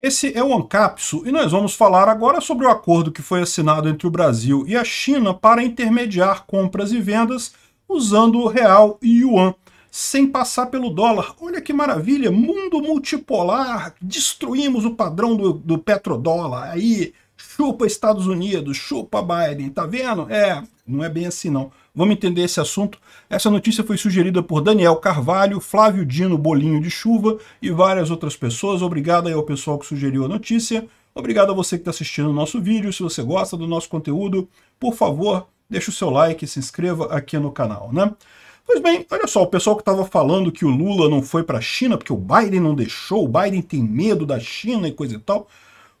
Esse é o Ancapso e nós vamos falar agora sobre o acordo que foi assinado entre o Brasil e a China para intermediar compras e vendas usando o real e yuan, sem passar pelo dólar. Olha que maravilha, mundo multipolar, destruímos o padrão do, do petrodólar, aí Chupa Estados Unidos, chupa Biden, tá vendo? É, não é bem assim não. Vamos entender esse assunto. Essa notícia foi sugerida por Daniel Carvalho, Flávio Dino Bolinho de Chuva e várias outras pessoas. Obrigado aí ao pessoal que sugeriu a notícia. Obrigado a você que está assistindo o nosso vídeo. Se você gosta do nosso conteúdo, por favor, deixe o seu like e se inscreva aqui no canal, né? Pois bem, olha só, o pessoal que estava falando que o Lula não foi para a China porque o Biden não deixou, o Biden tem medo da China e coisa e tal.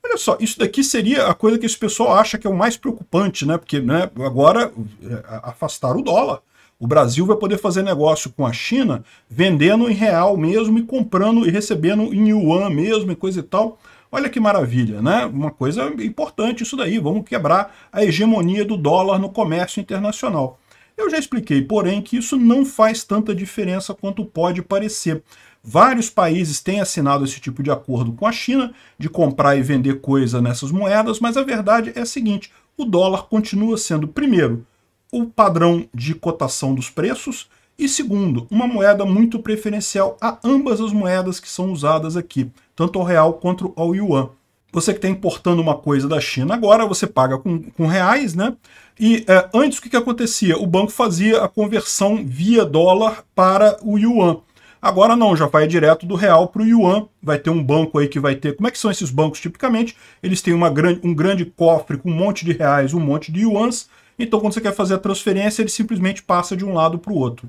Olha só, isso daqui seria a coisa que esse pessoal acha que é o mais preocupante, né? Porque né, agora é, afastar o dólar. O Brasil vai poder fazer negócio com a China vendendo em real mesmo e comprando e recebendo em yuan mesmo e coisa e tal. Olha que maravilha, né? Uma coisa importante isso daí. Vamos quebrar a hegemonia do dólar no comércio internacional. Eu já expliquei, porém, que isso não faz tanta diferença quanto pode parecer. Vários países têm assinado esse tipo de acordo com a China, de comprar e vender coisa nessas moedas, mas a verdade é a seguinte: o dólar continua sendo, primeiro, o padrão de cotação dos preços, e segundo, uma moeda muito preferencial a ambas as moedas que são usadas aqui, tanto ao real quanto ao yuan. Você que está importando uma coisa da China agora, você paga com, com reais, né? E é, antes o que, que acontecia? O banco fazia a conversão via dólar para o yuan. Agora não, já vai direto do real para o yuan. Vai ter um banco aí que vai ter. Como é que são esses bancos tipicamente? Eles têm uma grande, um grande cofre com um monte de reais, um monte de yuans. Então, quando você quer fazer a transferência, ele simplesmente passa de um lado para o outro.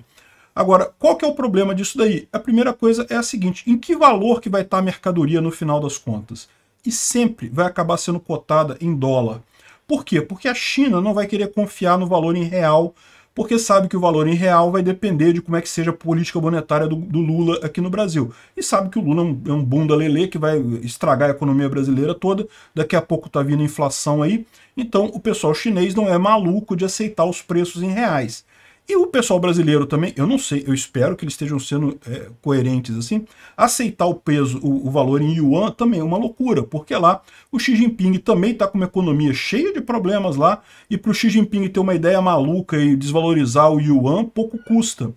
Agora, qual que é o problema disso daí? A primeira coisa é a seguinte, em que valor que vai estar tá a mercadoria no final das contas? E sempre vai acabar sendo cotada em dólar. Por quê? Porque a China não vai querer confiar no valor em real porque sabe que o valor em real vai depender de como é que seja a política monetária do, do Lula aqui no Brasil. E sabe que o Lula é um, é um bunda lelê que vai estragar a economia brasileira toda, daqui a pouco tá vindo inflação aí. Então o pessoal chinês não é maluco de aceitar os preços em reais. E o pessoal brasileiro também, eu não sei, eu espero que eles estejam sendo é, coerentes assim. Aceitar o peso, o, o, valor em yuan também é uma loucura, porque lá o Xi Jinping também está com uma economia cheia de problemas lá, e para o Xi Jinping ter uma ideia maluca e desvalorizar o yuan, pouco custa.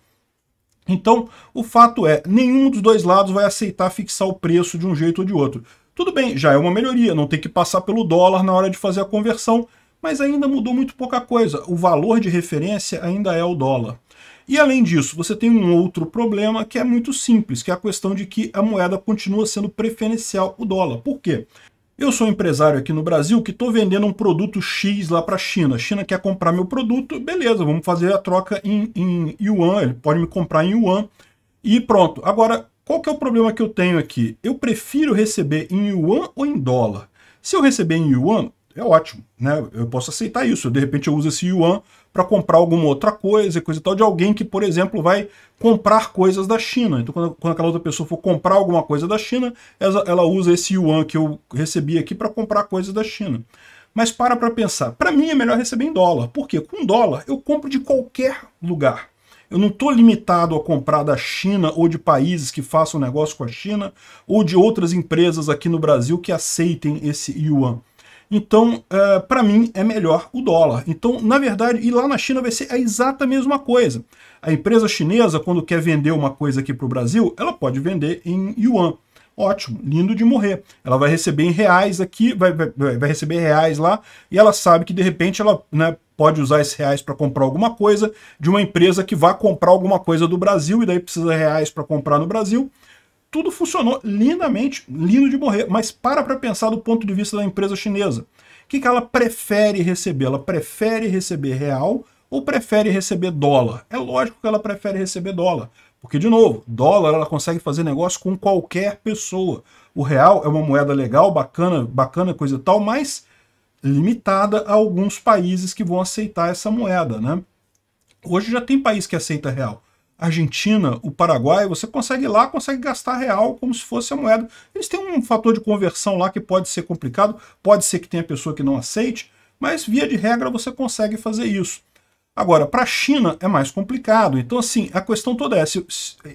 Então, o fato é, nenhum dos dois lados vai aceitar fixar o preço de um jeito ou de outro. Tudo bem, já é uma melhoria, não tem que passar pelo dólar na hora de fazer a conversão, mas ainda mudou muito pouca coisa. O valor de referência ainda é o dólar. E além disso, você tem um outro problema que é muito simples, que é a questão de que a moeda continua sendo preferencial o dólar. Por quê? Eu sou um empresário aqui no Brasil que estou vendendo um produto X lá para a China. A China quer comprar meu produto, beleza, vamos fazer a troca em, em yuan, ele pode me comprar em yuan e pronto. Agora, qual que é o problema que eu tenho aqui? Eu prefiro receber em yuan ou em dólar? Se eu receber em yuan, é ótimo, né? Eu posso aceitar isso. De repente eu uso esse yuan para comprar alguma outra coisa coisa e tal de alguém que, por exemplo, vai comprar coisas da China. Então, quando, quando aquela outra pessoa for comprar alguma coisa da China, ela, ela usa esse yuan que eu recebi aqui para comprar coisas da China. Mas para para pensar. Para mim é melhor receber em dólar. Por quê? Com dólar eu compro de qualquer lugar. Eu não estou limitado a comprar da China ou de países que façam negócio com a China ou de outras empresas aqui no Brasil que aceitem esse yuan. Então, é, eh, para mim, é melhor o dólar. Então, na verdade, e lá na China vai ser a exata mesma coisa. A empresa chinesa, quando quer vender uma coisa aqui para o Brasil, ela pode vender em yuan. Ótimo, lindo de morrer. Ela vai receber em reais aqui, vai, vai, vai receber reais lá, e ela sabe que de repente ela né, pode usar esses reais para comprar alguma coisa de uma empresa que vá comprar alguma coisa do Brasil, e daí precisa de reais para comprar no Brasil tudo funcionou lindamente, lindo de morrer. Mas para para pensar do ponto de vista da empresa chinesa. O que, que ela prefere receber? Ela prefere receber real ou prefere receber dólar? É lógico que ela prefere receber dólar. Porque, de novo, dólar ela consegue fazer negócio com qualquer pessoa. O real é uma moeda legal, bacana, bacana, coisa e tal, mas limitada a alguns países que vão aceitar essa moeda, né? Hoje já tem país que aceita real. Argentina, o Paraguai, você consegue lá, consegue gastar real como se fosse a moeda. Eles têm um fator de conversão lá que pode ser complicado, pode ser que tenha pessoa que não aceite, mas via de regra você consegue fazer isso. Agora, para a China é mais complicado. Então, assim, a questão toda é se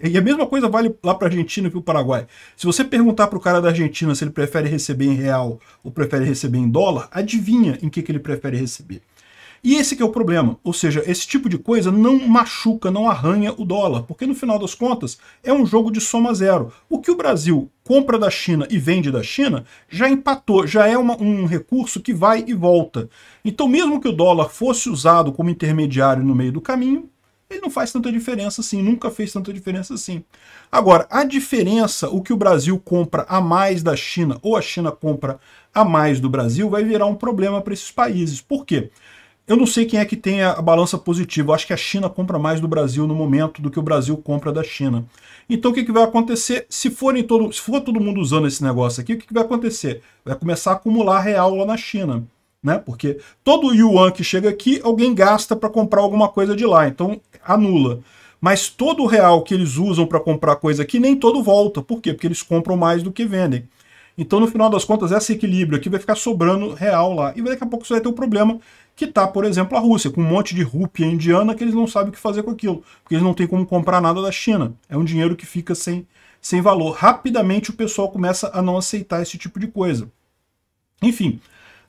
E a mesma coisa vale lá para a Argentina que o Paraguai. Se você perguntar para o cara da Argentina se ele prefere receber em real ou prefere receber em dólar, adivinha em que, que ele prefere receber. E esse que é o problema, ou seja, esse tipo de coisa não machuca, não arranha o dólar, porque no final das contas é um jogo de soma zero. O que o Brasil compra da China e vende da China já empatou, já é uma, um recurso que vai e volta. Então mesmo que o dólar fosse usado como intermediário no meio do caminho, ele não faz tanta diferença assim, nunca fez tanta diferença assim. Agora, a diferença, o que o Brasil compra a mais da China ou a China compra a mais do Brasil, vai virar um problema para esses países. Por quê? Eu não sei quem é que tem a balança positiva. Eu acho que a China compra mais do Brasil no momento do que o Brasil compra da China. Então o que, que vai acontecer? Se, forem todo, se for todo mundo usando esse negócio aqui, o que, que vai acontecer? Vai começar a acumular real lá na China. Né? Porque todo yuan que chega aqui, alguém gasta para comprar alguma coisa de lá. Então anula. Mas todo real que eles usam para comprar coisa aqui, nem todo volta. Por quê? Porque eles compram mais do que vendem. Então, no final das contas, esse equilíbrio aqui vai ficar sobrando real lá. E daqui a pouco você vai ter um problema que está, por exemplo, a Rússia, com um monte de rúpia indiana que eles não sabem o que fazer com aquilo, porque eles não têm como comprar nada da China. É um dinheiro que fica sem, sem valor. Rapidamente o pessoal começa a não aceitar esse tipo de coisa. Enfim,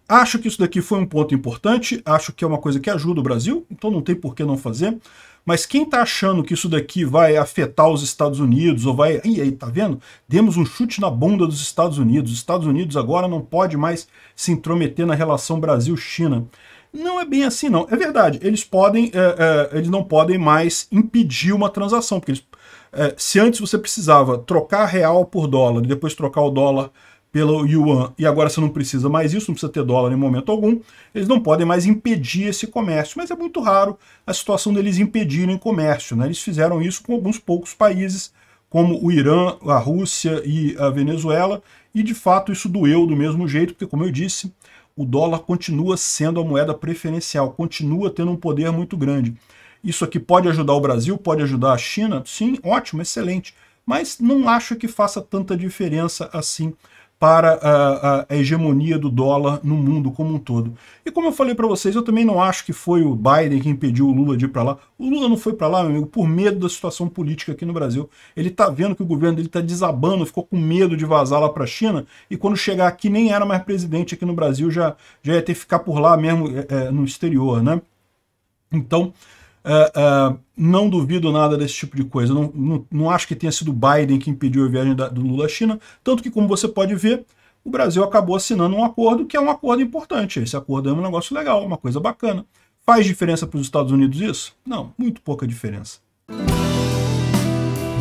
Acho que isso daqui foi um ponto importante, acho que é uma coisa que ajuda o Brasil, então não tem por que não fazer. Mas quem está achando que isso daqui vai afetar os Estados Unidos, ou vai... Ih, aí, tá vendo? Demos um chute na bunda dos Estados Unidos. Os Estados Unidos agora não pode mais se intrometer na relação Brasil-China. Não é bem assim, não. É verdade, eles podem, é, é, eles não podem mais impedir uma transação, porque eles, é, se antes você precisava trocar real por dólar e depois trocar o dólar pelo yuan e agora você não precisa mais isso, não precisa ter dólar em momento algum, eles não podem mais impedir esse comércio, mas é muito raro a situação deles impedirem comércio. Né? Eles fizeram isso com alguns poucos países, como o Irã, a Rússia e a Venezuela, e de fato isso doeu do mesmo jeito, porque como eu disse, o dólar continua sendo a moeda preferencial, continua tendo um poder muito grande. Isso aqui pode ajudar o Brasil, pode ajudar a China? Sim, ótimo, excelente. Mas não acho que faça tanta diferença assim para a, a, hegemonia do dólar no mundo como um todo. E como eu falei para vocês, eu também não acho que foi o Biden que impediu o Lula de ir para lá. O Lula não foi para lá, meu amigo, por medo da situação política aqui no Brasil. Ele está vendo que o governo dele está desabando, ficou com medo de vazar lá para a China, e quando chegar aqui nem era mais presidente aqui no Brasil, já, já ia ter que ficar por lá mesmo, é, é no exterior, né? Então, Uh, uh, não duvido nada desse tipo de coisa. Não, não, não, acho que tenha sido Biden que impediu a viagem da, do Lula à China. Tanto que, como você pode ver, o Brasil acabou assinando um acordo que é um acordo importante. Esse acordo é um negócio legal, uma coisa bacana. Faz diferença para os Estados Unidos isso? Não, muito pouca diferença.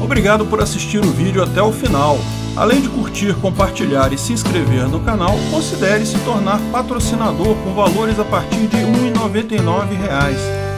Obrigado por assistir o vídeo até o final. Além de curtir, compartilhar e se inscrever no canal, considere se tornar patrocinador com valores a partir de R$ 1,99